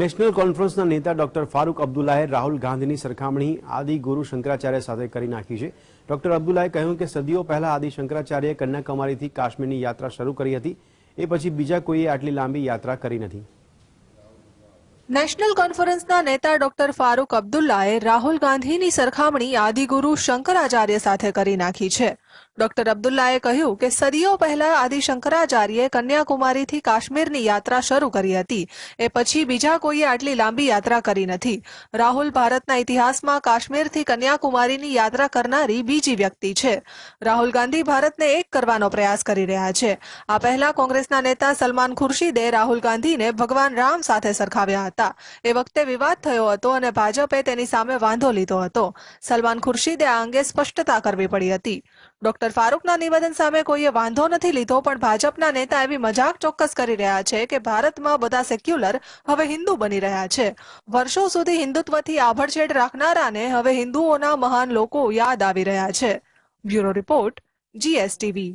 national કોન્ફરન્સના નેતા doctor Farooq અબ્દુલ્લાએ Rahul ગાંધીની સરખામણી આદિ ગુરુ શંકરાચાર્ય સાથે કરી નાખી છે ડોક્ટર અબ્દુલ્લાએ કહ્યું કે સદીઓ પહેલા આદિ શંકરાચાર્યએ કન્યાકુમારીથી કાશ્મીરની યાત્રા શરૂ કરી હતી એ પછી બીજા કોઈએ આટલી લાંબી યાત્રા કરી નથી નેશનલ કોન્ફરન્સના નેતા ડોક્ટર ફારૂક અબ્દુલ્લાએ રાહુલ ગાંધીની સરખામણી આદિગુરુ શંકરાચાર્ય સાથે કરી નાખી છે ડોક્ટર અબ્દુલ્લાએ કહ્યું કે સદીઓ પહેલા આદિ શંકરાચાર્યે કન્યાકુમારીથી કાશ્મીરની યાત્રા શરૂ કરી હતી એ પછી બીજા કોઈએ આટલી લાંબી યાત્રા કરી નથી રાહુલ ભારતના ઇતિહાસમાં કાશ્મીરથી કન્યાકુમારીની યાત્રા કરનારી બીજી વ્યક્તિ છે રાહુલ ગાંધી ભારતને એક કરવાનો પ્રયાસ કરી રહ્યા છે આ પહેલા કોંગ્રેસના નેતા સલમાન ખુરશીદે રાહુલ ગાંધીને ભગવાન રામ સાથે સરખાવ્યા હતા એ વખતે વિવાદ થયો હતો અને ભાજપે તેની સામે વાંધો લીધો હતો સલમાન ખુરશીદે આ અંગે સ્પષ્ટતા કરવી પડી હતી ડોક્ટર ડોક્ટર ફારૂકના નિવેદન સામે કોઈએ વાંધો નથી લીધો પણ ભાજપના નેતા એવી મજાક ચોક્કસ કરી રહ્યા છે કે ભારતમાં બધા સેક્યુલર હવે હિન્દુ બની રહ્યા છે વર્ષો સુધી હિન્દુત્વથી આભડછેડ રાખનારાને હવે હિન્દુઓના મહાન લોકો યાદ આવી રહ્યા છે બ્યુરો રિપોર્ટ જીએસટીવી